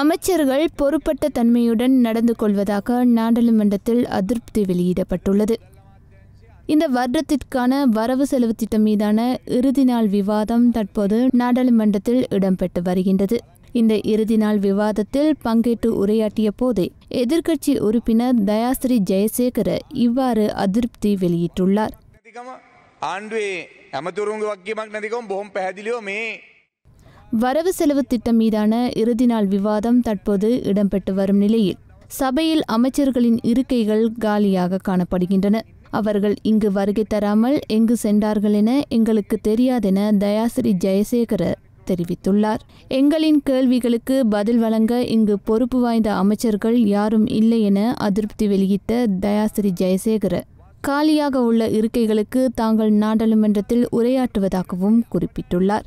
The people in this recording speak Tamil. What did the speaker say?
அமைச்சர்கள் பொறுப்பட்ட தன்மையுடன் நடந்து கொள்வதாக நாடாளுமன்றத்தில் அதிருப்தி வெளியிடப்பட்டுள்ளது இந்த வருடத்திற்கான வரவு செலவு திட்டம் மீதான இறுதி நாள் விவாதம் தற்போது நாடாளுமன்றத்தில் இடம்பெற்று வருகின்றது இந்த இறுதி நாள் விவாதத்தில் பங்கேற்று உரையாற்றிய போதே எதிர்க்கட்சி உறுப்பினர் தயாஸ்ரீ ஜெயசேகர இவ்வாறு அதிருப்தி வெளியிட்டுள்ளார் வரவு செலவு திட்டம் மீதான இறுதி நாள் விவாதம் தற்போது இடம்பெற்று வரும் நிலையில் சபையில் அமைச்சர்களின் இருக்கைகள் காலியாக காணப்படுகின்றன அவர்கள் இங்கு வருகை தராமல் எங்கு சென்றார்கள் என எங்களுக்கு தெரியாதென தயாசிரி ஜெயசேகர தெரிவித்துள்ளார் எங்களின் கேள்விகளுக்கு பதில் வழங்க இங்கு பொறுப்பு வாய்ந்த அமைச்சர்கள் யாரும் இல்லை என அதிருப்தி வெளியிட்ட தயாசிரி ஜெயசேகர காலியாக உள்ள இருக்கைகளுக்கு தாங்கள் நாடாளுமன்றத்தில் உரையாற்றுவதாகவும் குறிப்பிட்டுள்ளார்